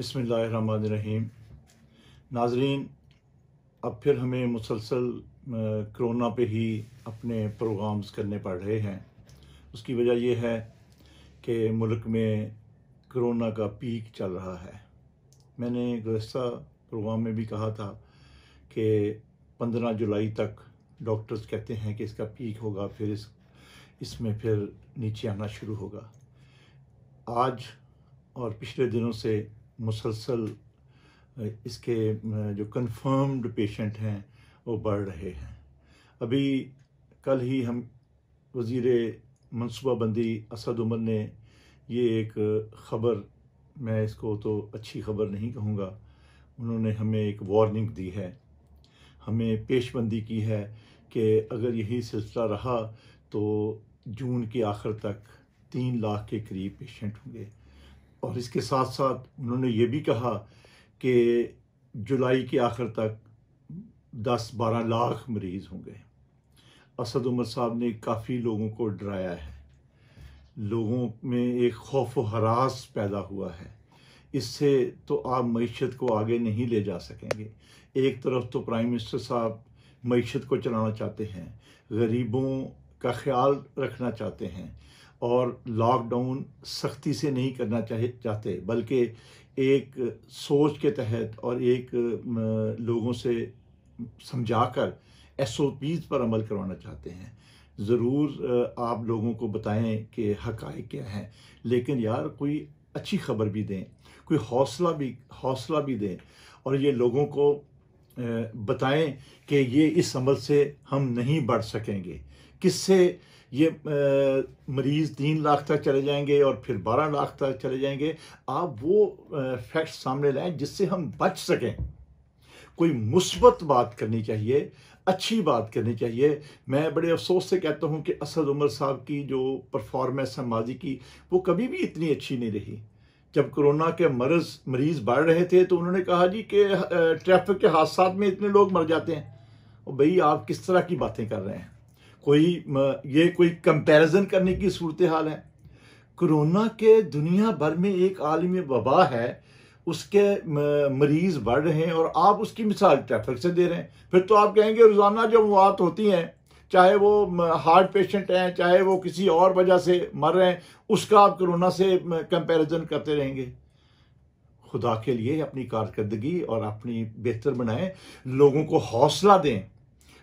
बसमीम नाजरीन अब फिर हमें मुसलसल करोना पे ही अपने प्रोग्राम्स करने पड़ रहे हैं उसकी वजह यह है कि मुल्क में करोना का पीक चल रहा है मैंने गुजस्ता प्रोग्राम में भी कहा था कि पंद्रह जुलाई तक डॉक्टर्स कहते हैं कि इसका पीक होगा फिर इस इसमें फिर नीचे आना शुरू होगा आज और पिछले दिनों से मुसलसल इसके जो कन्फर्म्ड पेशेंट हैं वो बढ़ रहे हैं अभी कल ही हम वज़ी मनसूबाबंदी असद उमर ने ये एक ख़बर मैं इसको तो अच्छी खबर नहीं कहूँगा उन्होंने हमें एक वार्निंग दी है हमें पेशबंदी की है कि अगर यही सिलसिला रहा तो जून के आखिर तक तीन लाख के करीब पेशेंट होंगे और इसके साथ साथ उन्होंने ये भी कहा कि जुलाई के आखिर तक 10-12 लाख मरीज़ होंगे असद उमर साहब ने काफ़ी लोगों को डराया है लोगों में एक खौफ व हरास पैदा हुआ है इससे तो आप मीशत को आगे नहीं ले जा सकेंगे एक तरफ तो प्राइम मिनिस्टर साहब मीशत को चलाना चाहते हैं गरीबों का ख्याल रखना चाहते हैं और लॉकडाउन सख्ती से नहीं करना चाहे चाहते बल्कि एक सोच के तहत और एक लोगों से समझाकर एस ओ पीज़ पर अमल करवाना चाहते हैं ज़रूर आप लोगों को बताएं कि हक क्या हैं लेकिन यार कोई अच्छी खबर भी दें कोई हौसला भी हौसला भी दें और ये लोगों को बताएं कि ये इस अमल से हम नहीं बढ़ सकेंगे किससे ये मरीज़ तीन लाख तक चले जाएंगे और फिर बारह लाख तक चले जाएंगे आप वो फैक्ट सामने लाएं जिससे हम बच सकें कोई मुस्बत बात करनी चाहिए अच्छी बात करनी चाहिए मैं बड़े अफसोस से कहता हूँ कि असद उमर साहब की जो परफॉर्मेंस है माजी की वो कभी भी इतनी अच्छी नहीं रही जब कोरोना के मरज़ मरीज़ बढ़ रहे थे तो उन्होंने कहा जी कि ट्रैफिक के हादसा में इतने लोग मर जाते हैं और भई आप किस तरह की बातें कर रहे हैं कोई ये कोई कंपैरिजन करने की सूरत हाल है कोरोना के दुनिया भर में एक आलमी वबा है उसके मरीज बढ़ रहे हैं और आप उसकी मिसाल ट्रैफिक से दे रहे हैं फिर तो आप कहेंगे रोज़ाना जो मौत होती हैं चाहे वो हार्ट पेशेंट हैं चाहे वो किसी और वजह से मर रहे हैं उसका आप कोरोना से कंपैरिजन करते रहेंगे खुदा के लिए अपनी कारकर्दगी और अपनी बेहतर बनाएं लोगों को हौसला दें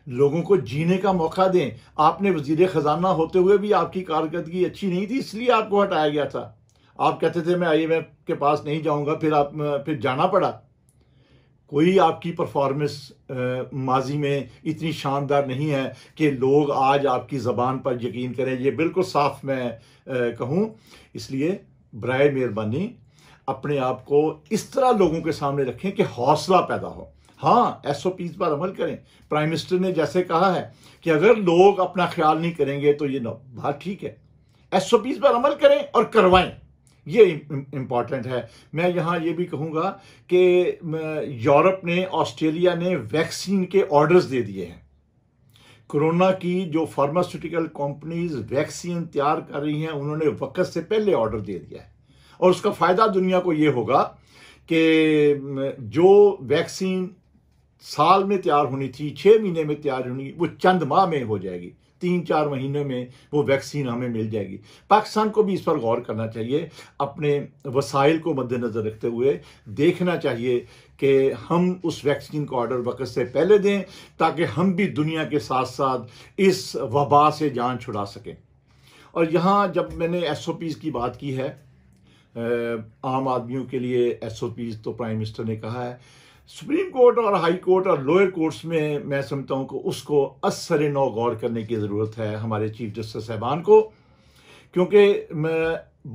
लोगों को जीने का मौका दें आपने वजीर ख़जाना होते हुए भी आपकी कारकर्दगी अच्छी नहीं थी इसलिए आपको हटाया गया था आप कहते थे मैं आई के पास नहीं जाऊंगा फिर आप फिर जाना पड़ा कोई आपकी परफॉर्मेंस माजी में इतनी शानदार नहीं है कि लोग आज आपकी ज़बान पर यकीन करें ये बिल्कुल साफ मैं कहूँ इसलिए बर मेहरबानी अपने आप को इस तरह लोगों के सामने रखें कि हौसला पैदा हो हाँ एस ओ पीज पर अमल करें प्राइम मिनिस्टर ने जैसे कहा है कि अगर लोग अपना ख्याल नहीं करेंगे तो ये बात ठीक है एस ओ पीज पर अमल करें और करवाएं ये इम्पॉर्टेंट है मैं यहाँ ये भी कहूँगा कि यूरोप ने ऑस्ट्रेलिया ने वैक्सीन के ऑर्डर्स दे दिए हैं कोरोना की जो फार्मास्यूटिकल कंपनीज वैक्सीन तैयार कर रही हैं उन्होंने वक्त से पहले ऑर्डर दे दिया है और उसका फ़ायदा दुनिया को ये होगा कि जो वैक्सीन साल में तैयार होनी थी छः महीने में तैयार होनी वो चंद माह में हो जाएगी तीन चार महीने में वो वैक्सीन हमें मिल जाएगी पाकिस्तान को भी इस पर गौर करना चाहिए अपने वसाइल को मद्देनज़र रखते हुए देखना चाहिए कि हम उस वैक्सीन का ऑर्डर वक्त से पहले दें ताकि हम भी दुनिया के साथ साथ इस वबा से जान छुड़ा सकें और यहाँ जब मैंने एस ओ पीज़ की बात की है आम आदमियों के लिए एस ओ पीज़ तो प्राइम मिनिस्टर ने कहा है सुप्रीम कोर्ट और हाई कोर्ट और लोअर कोर्ट्स में मैं समझता हूँ कि उसको असर नौ गौर करने की ज़रूरत है हमारे चीफ जस्टिस साहबान को क्योंकि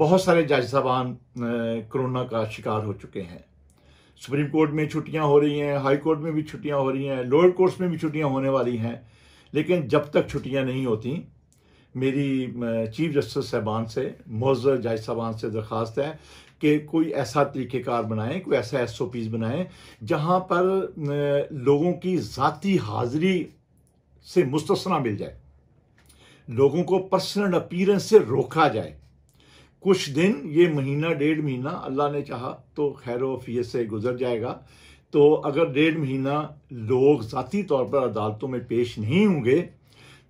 बहुत सारे जज साहबान कोरोना का शिकार हो चुके हैं सुप्रीम कोर्ट में छुट्टियां हो रही हैं हाई कोर्ट में भी छुट्टियां हो रही हैं लोअर कोर्ट्स में भी छुट्टियां होने वाली हैं लेकिन जब तक छुट्टियां नहीं होती मेरी चीफ जस्टिस साहबान से मोजर जज साहबान से दरख्वास्त है कि कोई ऐसा तरीक़ेकार बनाएं कोई ऐसा एस ओ पीज़ बनाएं जहाँ पर लोगों की ज़ाती हाज़री से मुस्तना मिल जाए लोगों को पर्सनल अपीरेंस से रोका जाए कुछ दिन ये महीना डेढ़ महीना अल्लाह ने चाहा तो खैर वफियत से गुजर जाएगा तो अगर डेढ़ महीना लोग ज़ाती तौर पर अदालतों में पेश नहीं होंगे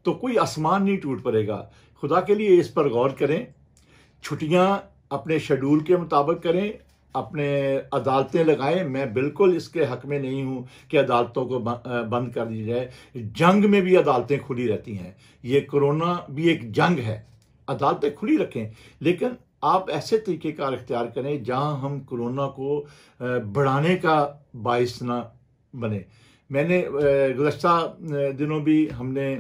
तो कोई आसमान नहीं टूट पड़ेगा खुदा के लिए इस पर गौर करें छुट्टियाँ अपने शेड्यूल के मुताबिक करें अपने अदालतें लगाएं मैं बिल्कुल इसके हक में नहीं हूं कि अदालतों को बंद कर दी जाए जंग में भी अदालतें खुली रहती हैं ये कोरोना भी एक जंग है अदालतें खुली रखें लेकिन आप ऐसे तरीक़ेकार इख्तियार करें जहां हम कोरोना को बढ़ाने का बायस ना बने मैंने गुजशत दिनों भी हमने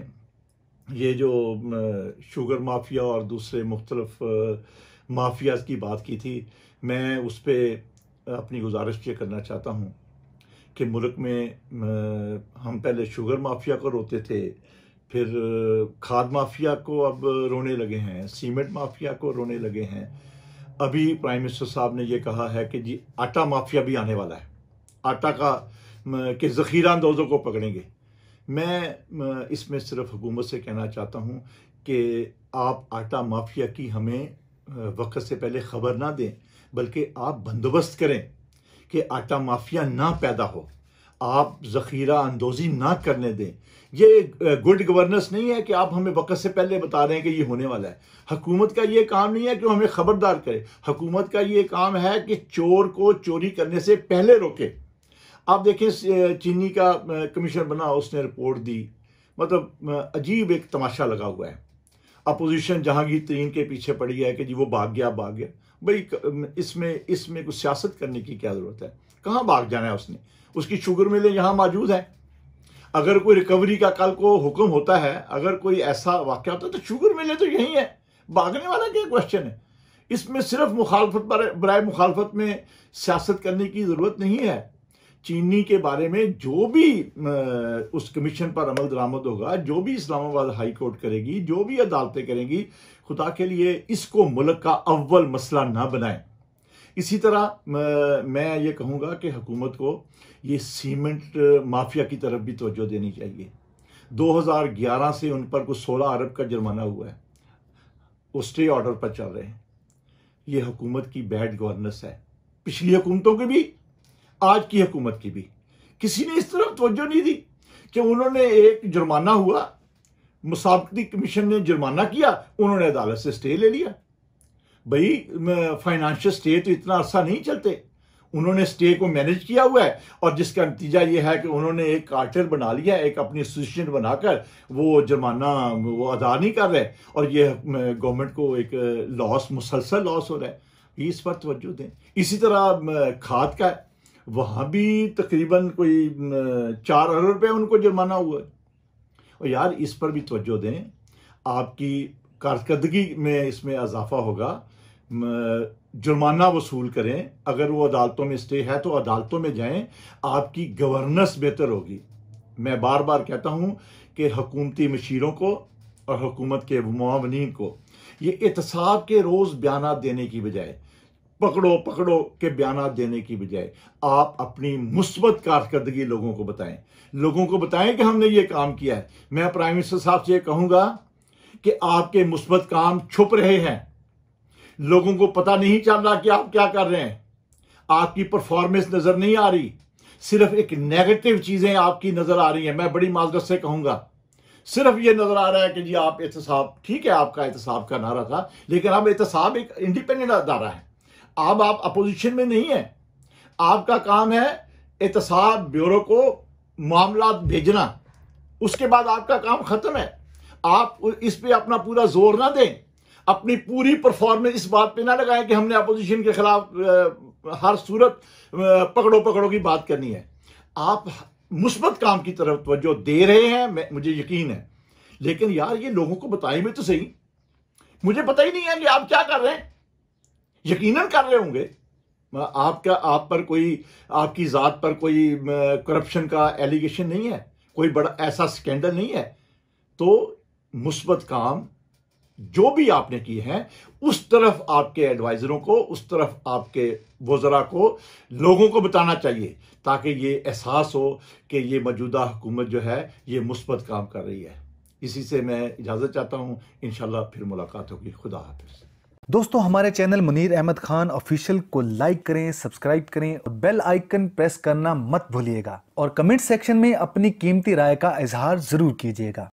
ये जो शुगर माफिया और दूसरे मुख्तलफ़ माफियाज़ की बात की थी मैं उस पर अपनी गुजारिश ये करना चाहता हूँ कि मुल्क में हम पहले शुगर माफिया को रोते थे फिर खाद माफिया को अब रोने लगे हैं सीमेंट माफिया को रोने लगे हैं अभी प्राइम मिनिस्टर साहब ने यह कहा है कि जी आटा माफिया भी आने वाला है आटा का के ज़ख़ीरा अंदोज़ों को पकड़ेंगे मैं इसमें सिर्फ हुकूमत से कहना चाहता हूँ कि आप आटा माफिया की हमें वक्त से पहले खबर ना दें बल्कि आप बंदोबस्त करें कि आटा माफिया ना पैदा हो आप ज़खीरा अंदोज़ी ना करने दें ये गुड गवर्नेंस नहीं है कि आप हमें वक्त से पहले बता रहे हैं कि ये होने वाला है हकूमत का ये काम नहीं है कि हमें ख़बरदार करे हकूमत का ये काम है कि चोर को चोरी करने से पहले रोके आप देखें चीनी का कमीशन बना उसने रिपोर्ट दी मतलब अजीब एक तमाशा लगा हुआ है अपोजिशन जहांगीर तरीन के पीछे पड़ी है कि जी वो भाग गया भाग गया भाई इसमें इसमें कुछ सियासत करने की क्या ज़रूरत है कहाँ भाग जाना है उसने उसकी शुगर मिलें यहाँ मौजूद हैं अगर कोई रिकवरी का कल को हुक्म होता है अगर कोई ऐसा वाक्य होता है तो शुगर मिलें तो यही है भागने वाला क्या क्वेश्चन है इसमें सिर्फ मुखालफत बर मुखालफत में सियासत करने की ज़रूरत नहीं है चीनी के बारे में जो भी उस कमीशन पर अमल दरामद होगा जो भी इस्लामाबाद हाई कोर्ट करेगी जो भी अदालतें करेंगी खुदा के लिए इसको मुल्क का अव्वल मसला ना बनाए इसी तरह मैं ये कहूँगा कि हुकूमत को ये सीमेंट माफिया की तरफ भी तोज्जो देनी चाहिए 2011 से उन पर कुछ 16 अरब का जुर्माना हुआ है वो स्टे ऑर्डर पर चल रहे हैं ये हुकूमत की बैड गवर्नेंस है पिछली हुकूमतों की भी आज की हुकूमत की भी किसी ने इस तरफ तोज्जो नहीं दी कि उन्होंने एक जुर्माना हुआ मुसाबती कमीशन ने जुर्माना किया उन्होंने अदालत से स्टे ले लिया भाई फाइनेंशियल स्टे तो इतना अरसा नहीं चलते उन्होंने स्टे को मैनेज किया हुआ है और जिसका नतीजा यह है कि उन्होंने एक कार्टर बना लिया एक अपनी एसोसिएशन बनाकर वो जुर्माना वो अदा नहीं कर रहे और ये गवर्नमेंट को एक लॉस मुसलसल लॉस हो रहा है इस पर तोज्जो दें इसी तरह खाद का है वहाँ भी तकरीबन कोई चार अरब रुपये उनको जुर्माना हुआ है और यार इस पर भी तवज्जो दें आपकी कारकर्दगी में इसमें इजाफा होगा जुर्माना वसूल करें अगर वो अदालतों में स्टे है तो अदालतों में जाएं आपकी गवर्नेंस बेहतर होगी मैं बार बार कहता हूँ कि हकूमती मशीरों को और हुकूमत के मुआवनी को ये एहतसाब के रोज़ बयान देने की बजाय पकड़ो पकड़ो के बयान देने की बजाय आप अपनी मुस्बत कारकर्दगी लोगों को बताएं लोगों को बताएं कि हमने ये काम किया है मैं प्राइम मिनिस्टर साहब से यह कहूंगा कि आपके मुस्बत काम छुप रहे हैं लोगों को पता नहीं चल रहा कि आप क्या कर रहे हैं आपकी परफॉर्मेंस नजर नहीं आ रही सिर्फ एक नेगेटिव चीजें आपकी नजर आ रही हैं मैं बड़ी माजरत से कहूंगा सिर्फ ये नजर आ रहा है कि जी आप एहतसाब ठीक है आपका एहतसाब का नारा था लेकिन अब एहतसाब एक इंडिपेंडेंट अदारा है अब आप अपोजिशन में नहीं है आपका काम है एहतसाब ब्यूरो को मामला भेजना उसके बाद आपका काम खत्म है आप इस पे अपना पूरा जोर ना दें अपनी पूरी परफॉर्मेंस इस बात पे ना लगाएं कि हमने अपोजिशन के खिलाफ हर सूरत पकड़ो पकड़ो की बात करनी है आप मुस्बत काम की तरफ तवज्जो दे रहे हैं मैं मुझे यकीन है लेकिन यार ये लोगों को बताए में तो सही मुझे पता ही नहीं है कि आप क्या कर रहे हैं यकीनन कर रहे होंगे आपका आप पर कोई आपकी ज़ात पर कोई करप्शन का एलिगेशन नहीं है कोई बड़ा ऐसा स्कैंडल नहीं है तो मुस्बत काम जो भी आपने किए हैं उस तरफ आपके एडवाइज़रों को उस तरफ आपके वज़रा को लोगों को बताना चाहिए ताकि ये एहसास हो कि ये मौजूदा हुकूमत जो है ये मुस्बत काम कर रही है इसी से मैं इजाज़त चाहता हूँ इन फिर मुलाकात होगी खुदा हाफिज़ दोस्तों हमारे चैनल मुनीर अहमद खान ऑफिशियल को लाइक करें सब्सक्राइब करें और बेल आइकन प्रेस करना मत भूलिएगा और कमेंट सेक्शन में अपनी कीमती राय का इजहार जरूर कीजिएगा